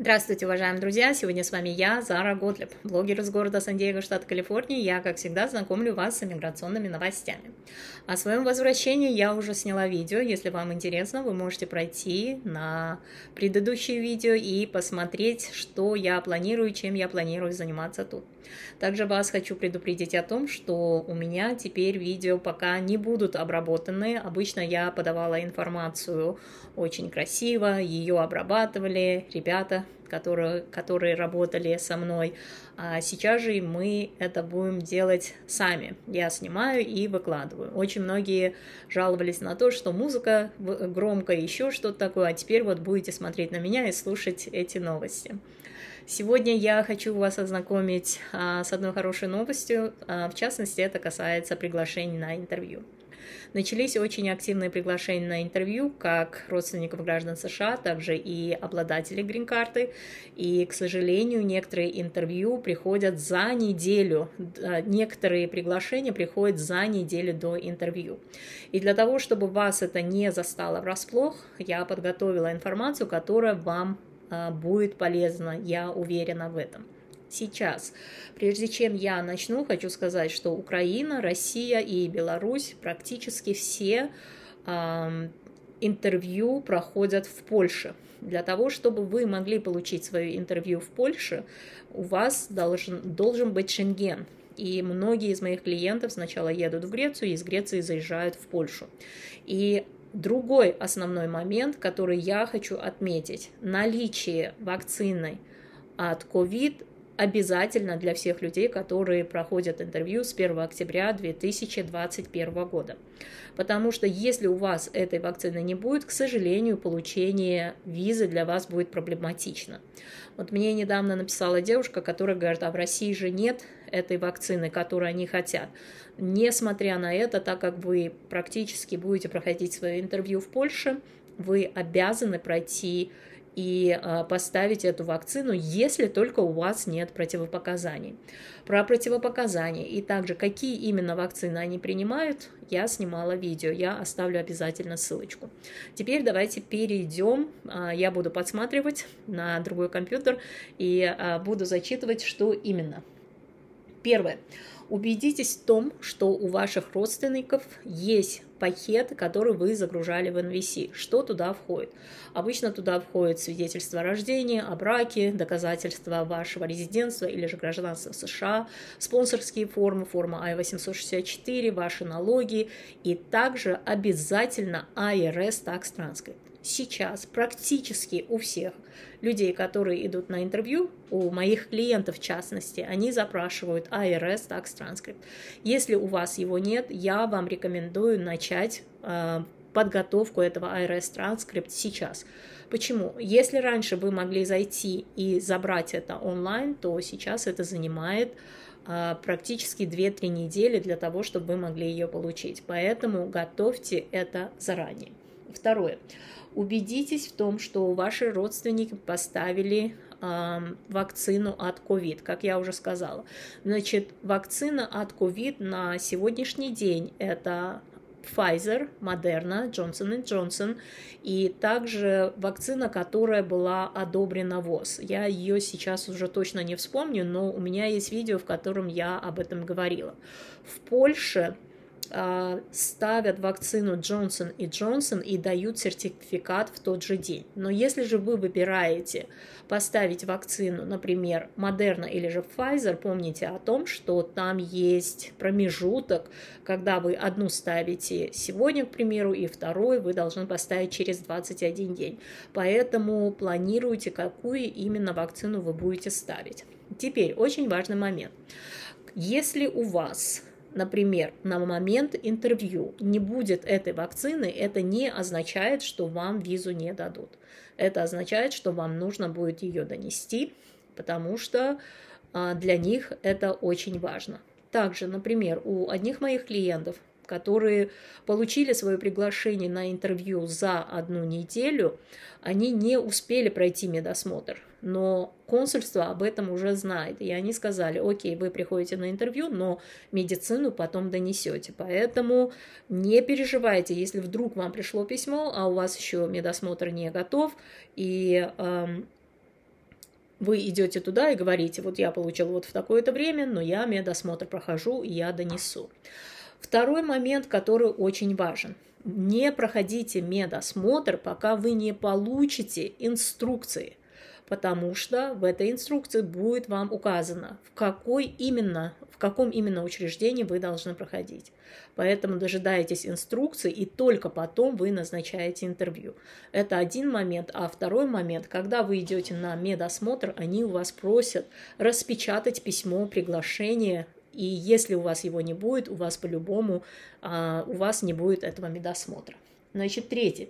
Здравствуйте, уважаемые друзья! Сегодня с вами я, Зара Готлеб, блогер из города Сан-Диего, штат Калифорния. Я, как всегда, знакомлю вас с иммиграционными новостями. О своем возвращении я уже сняла видео. Если вам интересно, вы можете пройти на предыдущее видео и посмотреть, что я планирую, чем я планирую заниматься тут. Также вас хочу предупредить о том, что у меня теперь видео пока не будут обработаны. Обычно я подавала информацию очень красиво, ее обрабатывали ребята, которые, которые работали со мной. А сейчас же мы это будем делать сами. Я снимаю и выкладываю. Очень многие жаловались на то, что музыка громкая, еще что-то такое, а теперь вот будете смотреть на меня и слушать эти новости. Сегодня я хочу вас ознакомить а, с одной хорошей новостью, а, в частности, это касается приглашений на интервью. Начались очень активные приглашения на интервью как родственников граждан США, также и обладателей грин-карты. И, к сожалению, некоторые интервью приходят за неделю, некоторые приглашения приходят за неделю до интервью. И для того, чтобы вас это не застало врасплох, я подготовила информацию, которая вам а, будет полезно, я уверена в этом. Сейчас, прежде чем я начну, хочу сказать, что Украина, Россия и Беларусь практически все а, интервью проходят в Польше. Для того, чтобы вы могли получить свое интервью в Польше, у вас должен, должен быть шенген. И многие из моих клиентов сначала едут в Грецию, и из Греции заезжают в Польшу. И Другой основной момент, который я хочу отметить, наличие вакцины от COVID обязательно для всех людей, которые проходят интервью с 1 октября 2021 года. Потому что если у вас этой вакцины не будет, к сожалению, получение визы для вас будет проблематично. Вот мне недавно написала девушка, которая говорит, а в России же нет этой вакцины, которую они хотят. Несмотря на это, так как вы практически будете проходить свое интервью в Польше, вы обязаны пройти и а, поставить эту вакцину, если только у вас нет противопоказаний. Про противопоказания и также какие именно вакцины они принимают, я снимала видео, я оставлю обязательно ссылочку. Теперь давайте перейдем, а, я буду подсматривать на другой компьютер и а, буду зачитывать, что именно. Первое. Убедитесь в том, что у ваших родственников есть пакет, который вы загружали в NVC. Что туда входит? Обычно туда входит свидетельство о рождении, о браке, доказательства вашего резидентства или же гражданства США, спонсорские формы, форма I-864, ваши налоги и также обязательно IRS Tax Transcript сейчас практически у всех людей, которые идут на интервью, у моих клиентов в частности, они запрашивают IRS Tax Transcript. Если у вас его нет, я вам рекомендую начать э, подготовку этого IRS Transcript сейчас. Почему? Если раньше вы могли зайти и забрать это онлайн, то сейчас это занимает э, практически 2-3 недели для того, чтобы вы могли ее получить. Поэтому готовьте это заранее. Второе. Убедитесь в том, что ваши родственники поставили вакцину от COVID, как я уже сказала. Значит, вакцина от COVID на сегодняшний день это Pfizer, Moderna, Johnson Johnson и также вакцина, которая была одобрена ВОЗ. Я ее сейчас уже точно не вспомню, но у меня есть видео, в котором я об этом говорила. В Польше а, ставят вакцину Джонсон и Джонсон и дают сертификат в тот же день. Но если же вы выбираете поставить вакцину, например, Moderna или же Pfizer, помните о том, что там есть промежуток, когда вы одну ставите сегодня, к примеру, и вторую вы должны поставить через 21 день. Поэтому планируйте, какую именно вакцину вы будете ставить. Теперь очень важный момент. Если у вас например, на момент интервью не будет этой вакцины, это не означает, что вам визу не дадут. Это означает, что вам нужно будет ее донести, потому что а, для них это очень важно. Также, например, у одних моих клиентов которые получили свое приглашение на интервью за одну неделю, они не успели пройти медосмотр. Но консульство об этом уже знает. И они сказали, окей, вы приходите на интервью, но медицину потом донесете. Поэтому не переживайте, если вдруг вам пришло письмо, а у вас еще медосмотр не готов, и эм, вы идете туда и говорите, вот я получил вот в такое-то время, но я медосмотр прохожу, и я донесу. Второй момент, который очень важен. Не проходите медосмотр, пока вы не получите инструкции, потому что в этой инструкции будет вам указано, в, какой именно, в каком именно учреждении вы должны проходить. Поэтому дожидаетесь инструкции, и только потом вы назначаете интервью. Это один момент. А второй момент, когда вы идете на медосмотр, они у вас просят распечатать письмо приглашения. И если у вас его не будет, у вас по-любому, а, у вас не будет этого медосмотра. Значит, третье.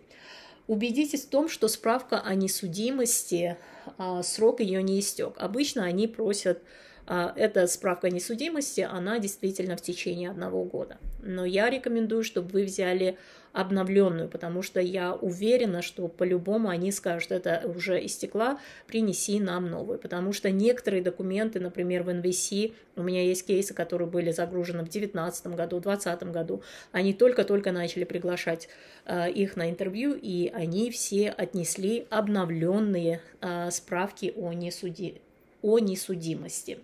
Убедитесь в том, что справка о несудимости, а, срок ее не истек. Обычно они просят, а, эта справка о несудимости, она действительно в течение одного года. Но я рекомендую, чтобы вы взяли обновленную, потому что я уверена, что по-любому они скажут, это уже истекла, принеси нам новую, потому что некоторые документы, например, в NVC, у меня есть кейсы, которые были загружены в 2019 году, в 2020 году, они только-только начали приглашать э, их на интервью, и они все отнесли обновленные э, справки о, несуди... о несудимости.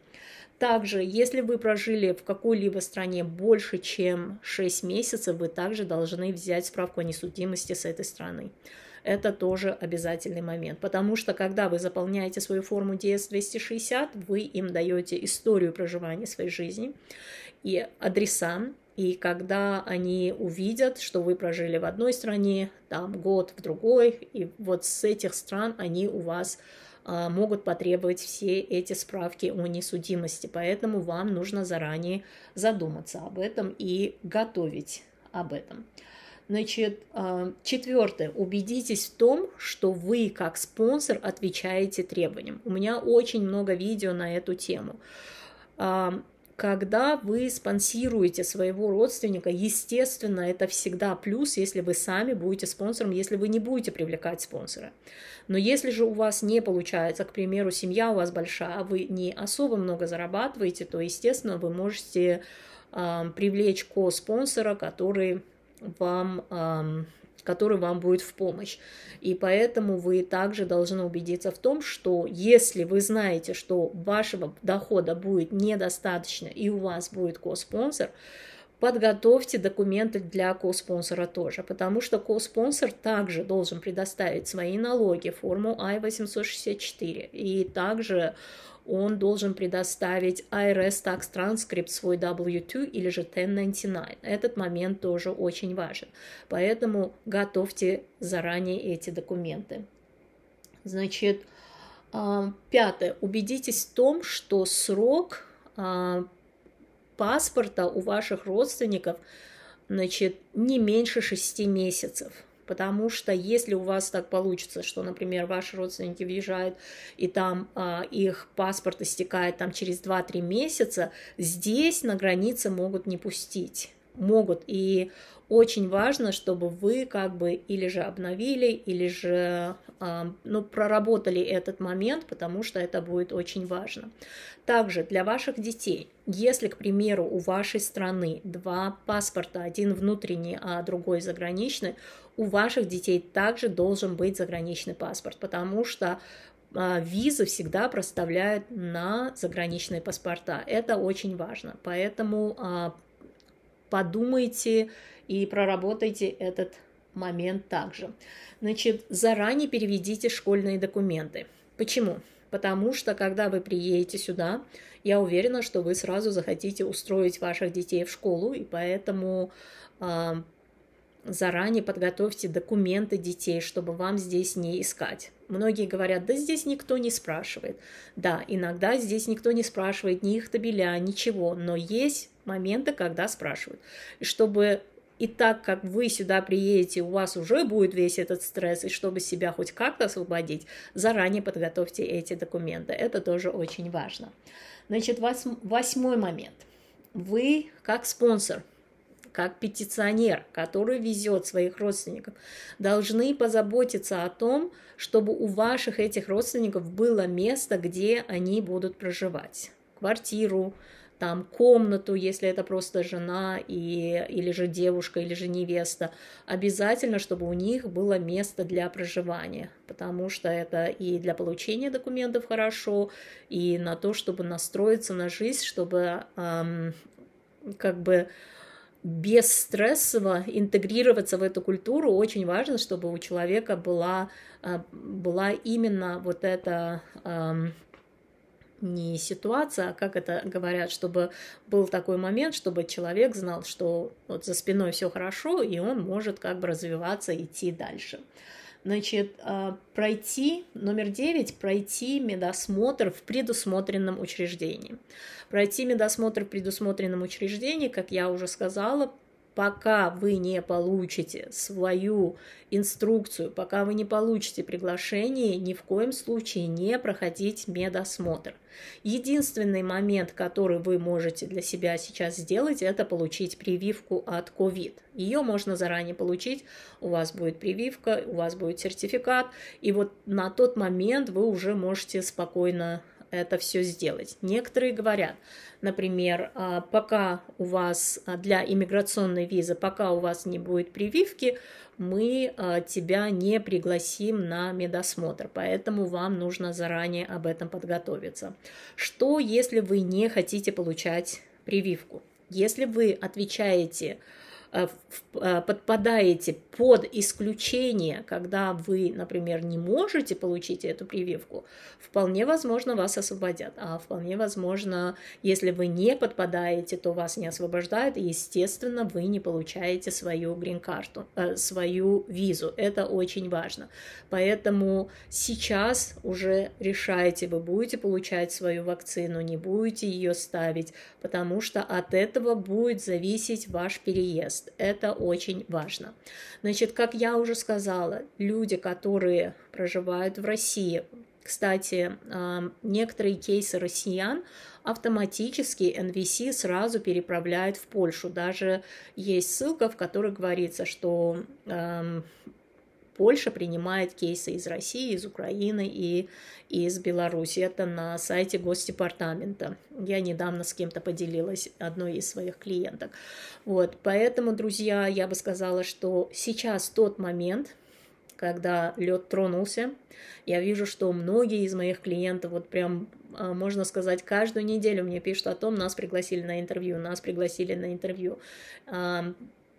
Также, если вы прожили в какой-либо стране больше, чем 6 месяцев, вы также должны взять справку о несудимости с этой страны. Это тоже обязательный момент, потому что когда вы заполняете свою форму DS-260, вы им даете историю проживания своей жизни и адреса, и когда они увидят, что вы прожили в одной стране, там год в другой, и вот с этих стран они у вас а, могут потребовать все эти справки о несудимости. Поэтому вам нужно заранее задуматься об этом и готовить об этом. Значит, а, четвертое. Убедитесь в том, что вы как спонсор отвечаете требованиям. У меня очень много видео на эту тему а, когда вы спонсируете своего родственника, естественно, это всегда плюс, если вы сами будете спонсором, если вы не будете привлекать спонсора. Но если же у вас не получается, к примеру, семья у вас большая, а вы не особо много зарабатываете, то, естественно, вы можете э, привлечь ко-спонсора, который вам э, который вам будет в помощь. И поэтому вы также должны убедиться в том, что если вы знаете, что вашего дохода будет недостаточно и у вас будет ко спонсор, подготовьте документы для ко спонсора тоже, потому что ко спонсор также должен предоставить свои налоги, форму I-864, и также он должен предоставить IRS Tax Transcript свой W2 или же 1099. Этот момент тоже очень важен. Поэтому готовьте заранее эти документы. Значит, а, пятое. Убедитесь в том, что срок а, паспорта у ваших родственников значит, не меньше 6 месяцев. Потому что если у вас так получится, что, например, ваши родственники въезжают, и там э, их паспорт истекает там, через 2-3 месяца, здесь на границе могут не пустить. Могут. И очень важно, чтобы вы как бы или же обновили, или же а, ну, проработали этот момент, потому что это будет очень важно. Также для ваших детей, если, к примеру, у вашей страны два паспорта, один внутренний, а другой заграничный, у ваших детей также должен быть заграничный паспорт, потому что а, визы всегда проставляют на заграничные паспорта. Это очень важно. Поэтому а, подумайте и проработайте этот момент также. Значит, заранее переведите школьные документы. Почему? Потому что, когда вы приедете сюда, я уверена, что вы сразу захотите устроить ваших детей в школу, и поэтому а, заранее подготовьте документы детей, чтобы вам здесь не искать. Многие говорят, да здесь никто не спрашивает. Да, иногда здесь никто не спрашивает ни их табеля, ничего, но есть моменты, когда спрашивают. И чтобы и так как вы сюда приедете, у вас уже будет весь этот стресс, и чтобы себя хоть как-то освободить, заранее подготовьте эти документы. Это тоже очень важно. Значит, восьмой момент. Вы, как спонсор, как петиционер, который везет своих родственников, должны позаботиться о том, чтобы у ваших этих родственников было место, где они будут проживать. Квартиру, там комнату, если это просто жена и, или же девушка, или же невеста, обязательно, чтобы у них было место для проживания, потому что это и для получения документов хорошо, и на то, чтобы настроиться на жизнь, чтобы эм, как бы без стресса интегрироваться в эту культуру. Очень важно, чтобы у человека была, а, была именно вот эта не ситуация, а как это говорят, чтобы был такой момент, чтобы человек знал, что вот за спиной все хорошо, и он может как бы развиваться, идти дальше. Значит, а, пройти, номер девять пройти медосмотр в предусмотренном учреждении. Пройти медосмотр в предусмотренном учреждении, как я уже сказала, пока вы не получите свою инструкцию, пока вы не получите приглашение, ни в коем случае не проходить медосмотр. Единственный момент, который вы можете для себя сейчас сделать, это получить прививку от COVID. Ее можно заранее получить, у вас будет прививка, у вас будет сертификат, и вот на тот момент вы уже можете спокойно это все сделать. Некоторые говорят, например, а, пока у вас а, для иммиграционной визы, пока у вас не будет прививки, мы а, тебя не пригласим на медосмотр, поэтому вам нужно заранее об этом подготовиться. Что, если вы не хотите получать прививку? Если вы отвечаете Э, э, подпадаете под исключение, когда вы, например, не можете получить эту прививку, вполне возможно вас освободят. А вполне возможно, если вы не подпадаете, то вас не освобождают, и, естественно, вы не получаете свою грин-карту, э, свою визу. Это очень важно. Поэтому сейчас уже решайте, вы будете получать свою вакцину, не будете ее ставить, потому что от этого будет зависеть ваш переезд это очень важно. Значит, как я уже сказала, люди, которые проживают в России, кстати, а, некоторые кейсы россиян автоматически NVC сразу переправляют в Польшу. Даже есть ссылка, в которой говорится, что Польша принимает кейсы из России, из Украины и из Беларуси. Это на сайте Госдепартамента. Я недавно с кем-то поделилась одной из своих клиенток. Вот, поэтому, друзья, я бы сказала, что сейчас тот момент, когда лед тронулся, я вижу, что многие из моих клиентов, вот прям, а, можно сказать, каждую неделю мне пишут о том, нас пригласили на интервью, нас пригласили на интервью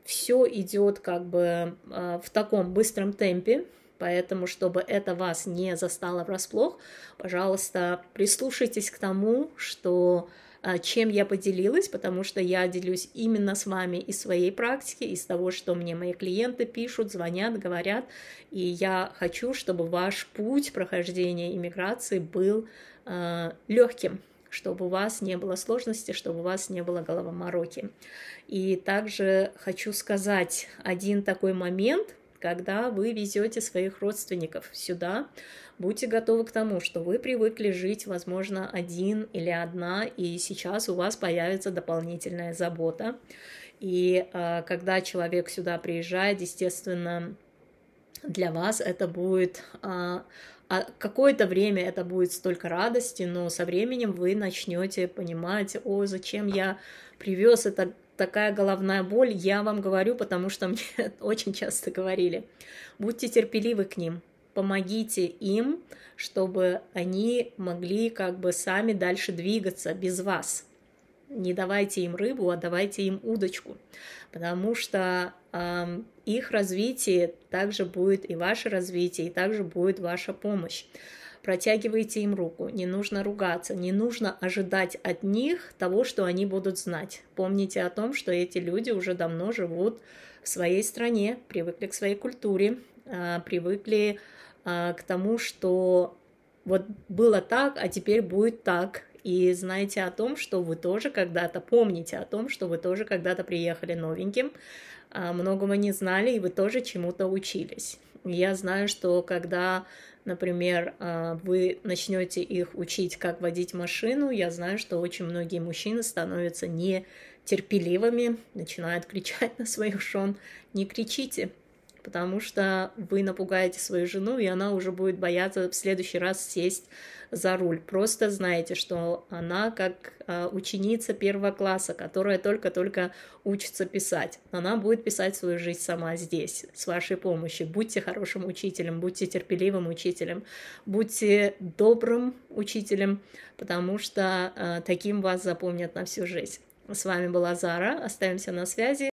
все идет как бы а, в таком быстром темпе, Поэтому, чтобы это вас не застало врасплох, пожалуйста, прислушайтесь к тому, что а, чем я поделилась, потому что я делюсь именно с вами из своей практики, из того, что мне мои клиенты пишут, звонят, говорят, и я хочу, чтобы ваш путь прохождения иммиграции был э, а, легким, чтобы у вас не было сложности, чтобы у вас не было головомороки. И также хочу сказать один такой момент, когда вы везете своих родственников сюда, будьте готовы к тому, что вы привыкли жить, возможно, один или одна, и сейчас у вас появится дополнительная забота. И э, когда человек сюда приезжает, естественно, для вас это будет э, а какое-то время это будет столько радости, но со временем вы начнете понимать, о, зачем я привез это такая головная боль, я вам говорю, потому что мне очень часто говорили. Будьте терпеливы к ним, помогите им, чтобы они могли как бы сами дальше двигаться без вас. Не давайте им рыбу, а давайте им удочку, потому что их развитии также будет и ваше развитие, и также будет ваша помощь. Протягивайте им руку, не нужно ругаться, не нужно ожидать от них того, что они будут знать. Помните о том, что эти люди уже давно живут в своей стране, привыкли к своей культуре, а, привыкли а, к тому, что вот было так, а теперь будет так. И знаете о том, что вы тоже когда-то, помните о том, что вы тоже когда-то приехали новеньким, многого не знали, и вы тоже чему-то учились. Я знаю, что когда, например, а, вы начнете их учить, как водить машину, я знаю, что очень многие мужчины становятся нетерпеливыми, начинают кричать на своих жен. Не кричите, потому что вы напугаете свою жену, и она уже будет бояться в следующий раз сесть за руль. Просто знаете, что она как э, ученица первого класса, которая только-только учится писать. Она будет писать свою жизнь сама здесь, с вашей помощью. Будьте хорошим учителем, будьте терпеливым учителем, будьте добрым учителем, потому что э, таким вас запомнят на всю жизнь. С вами была Зара, остаемся на связи.